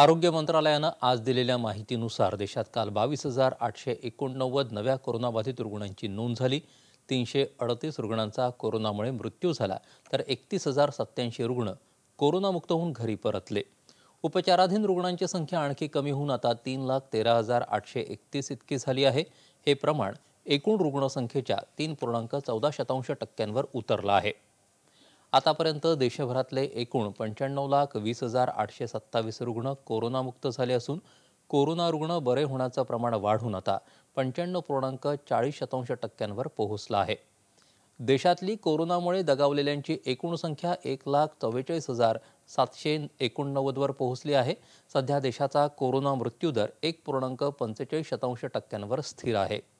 आरोग्य मंत्रालयानं आज दिलेल्या माहितीनुसार देशात काल बावीस हजार आठशे एकोणनव्वद नव्या कोरोनाबाधित रुग्णांची नोंद झाली तीनशे अडतीस रुग्णांचा कोरोनामुळे मृत्यू झाला तर एकतीस हजार सत्त्याऐंशी रुग्ण कोरोनामुक्त होऊन घरी परतले उपचाराधीन रुग्णांची संख्या आणखी कमी होऊन आता तीन लाख तेरा हजार आठशे एकतीस इतकी झाली आहे हे प्रमाण एकूण रुग्णसंख्येच्या तीन पूर्णांक चौदा शतांश टक्क्यांवर उतरलं आहे आतापर्यंत देशभरातले एकूण पंच्याण्णव लाख वीस हजार आठशे सत्तावीस रुग्ण कोरोनामुक्त झाले असून कोरोना रुग्ण बरे होण्याचं प्रमाण वाढून आता पंच्याण्णव पूर्णांक चाळीस शतांश टक्क्यांवर पोहोचला आहे देशातली कोरोनामुळे दगावलेल्यांची एकूण संख्या एक लाख चव्वेचाळीस हजार सातशे एकोणनव्वदवर पोहोचली आहे सध्या देशाचा कोरोना मृत्यूदर एक पूर्णांक पंचेचाळीस शतांश टक्क्यांवर स्थिर आहे